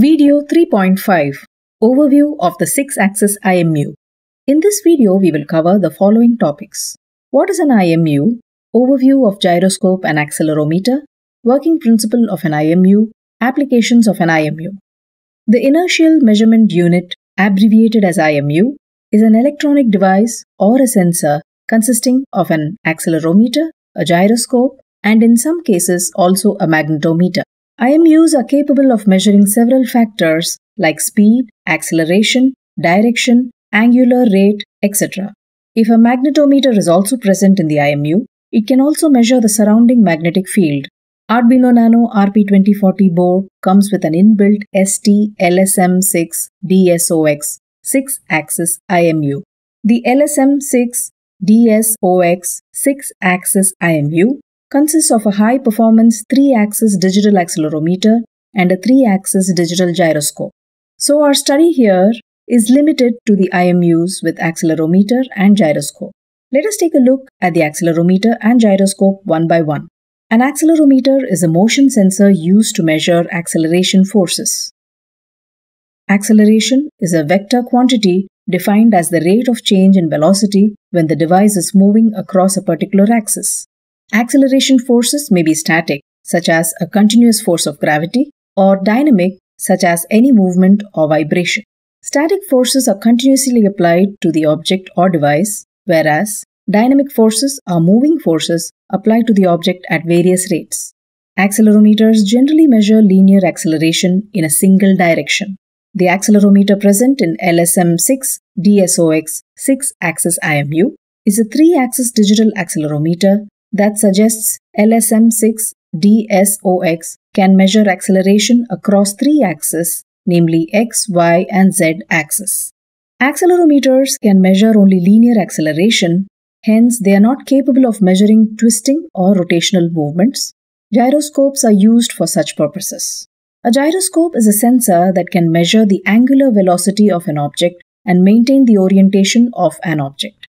Video 3.5 Overview of the 6-axis IMU In this video, we will cover the following topics. What is an IMU? Overview of gyroscope and accelerometer, working principle of an IMU, applications of an IMU. The inertial measurement unit, abbreviated as IMU, is an electronic device or a sensor consisting of an accelerometer, a gyroscope, and in some cases also a magnetometer. IMUs are capable of measuring several factors like speed, acceleration, direction, angular rate, etc. If a magnetometer is also present in the IMU, it can also measure the surrounding magnetic field. Arduino Nano RP2040 board comes with an inbuilt ST-LSM6 DSOX 6-axis IMU. The LSM6 DSOX 6-axis IMU consists of a high performance 3 axis digital accelerometer and a 3 axis digital gyroscope. So, our study here is limited to the IMUs with accelerometer and gyroscope. Let us take a look at the accelerometer and gyroscope one by one. An accelerometer is a motion sensor used to measure acceleration forces. Acceleration is a vector quantity defined as the rate of change in velocity when the device is moving across a particular axis. Acceleration forces may be static, such as a continuous force of gravity, or dynamic, such as any movement or vibration. Static forces are continuously applied to the object or device, whereas dynamic forces are moving forces applied to the object at various rates. Accelerometers generally measure linear acceleration in a single direction. The accelerometer present in LSM6 DSOX 6 axis IMU is a 3 axis digital accelerometer that suggests LSM6DSOX can measure acceleration across three axes, namely x, y, and z axis. Accelerometers can measure only linear acceleration, hence, they are not capable of measuring twisting or rotational movements. Gyroscopes are used for such purposes. A gyroscope is a sensor that can measure the angular velocity of an object and maintain the orientation of an object.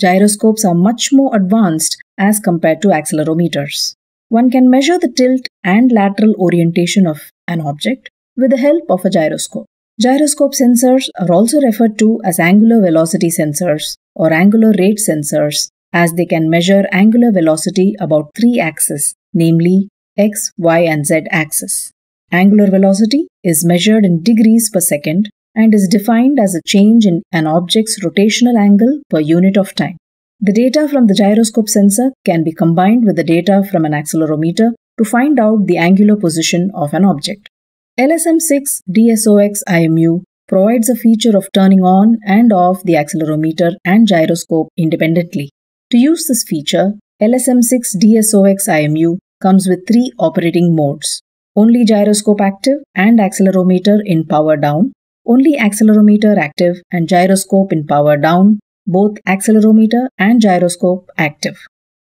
Gyroscopes are much more advanced as compared to accelerometers. One can measure the tilt and lateral orientation of an object with the help of a gyroscope. Gyroscope sensors are also referred to as angular velocity sensors or angular rate sensors as they can measure angular velocity about three axes, namely x, y, and z axis. Angular velocity is measured in degrees per second and is defined as a change in an object's rotational angle per unit of time. The data from the gyroscope sensor can be combined with the data from an accelerometer to find out the angular position of an object. LSM6 DSOX IMU provides a feature of turning on and off the accelerometer and gyroscope independently. To use this feature, LSM6 DSOX IMU comes with three operating modes only gyroscope active and accelerometer in power down, only accelerometer active and gyroscope in power down both accelerometer and gyroscope active.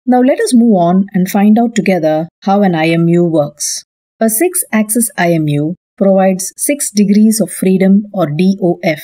Now let us move on and find out together how an IMU works. A 6-axis IMU provides 6 degrees of freedom or DOF.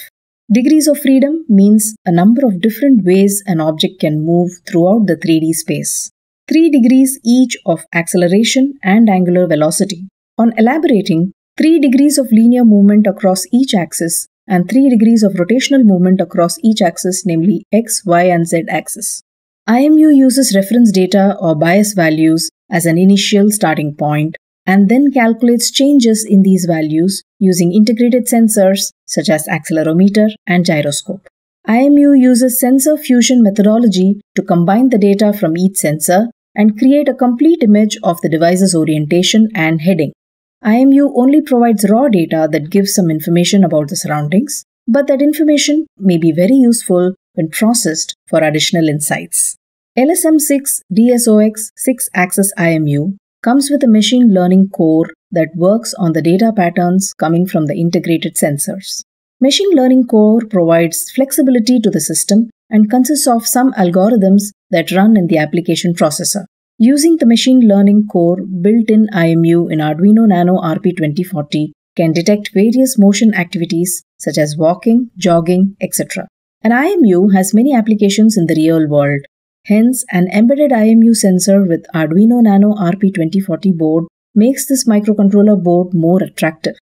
Degrees of freedom means a number of different ways an object can move throughout the 3D space. 3 degrees each of acceleration and angular velocity. On elaborating, 3 degrees of linear movement across each axis and 3 degrees of rotational movement across each axis, namely x, y, and z axis. IMU uses reference data or bias values as an initial starting point and then calculates changes in these values using integrated sensors such as accelerometer and gyroscope. IMU uses sensor fusion methodology to combine the data from each sensor and create a complete image of the device's orientation and heading. IMU only provides raw data that gives some information about the surroundings, but that information may be very useful when processed for additional insights. LSM6 DSOX 6 axis IMU comes with a machine learning core that works on the data patterns coming from the integrated sensors. Machine learning core provides flexibility to the system and consists of some algorithms that run in the application processor. Using the machine learning core built in IMU in Arduino Nano RP2040 can detect various motion activities such as walking, jogging, etc. An IMU has many applications in the real world. Hence, an embedded IMU sensor with Arduino Nano RP2040 board makes this microcontroller board more attractive.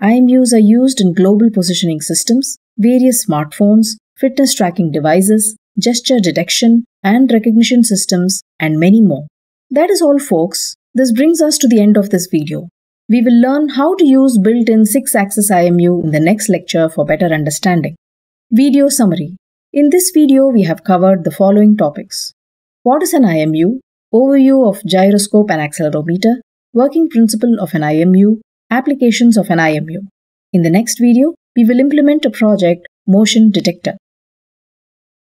IMUs are used in global positioning systems, various smartphones, fitness tracking devices, gesture detection and recognition systems, and many more. That is all folks. This brings us to the end of this video. We will learn how to use built-in 6-axis IMU in the next lecture for better understanding. Video summary. In this video, we have covered the following topics. What is an IMU? Overview of gyroscope and accelerometer. Working principle of an IMU. Applications of an IMU. In the next video, we will implement a project, Motion Detector.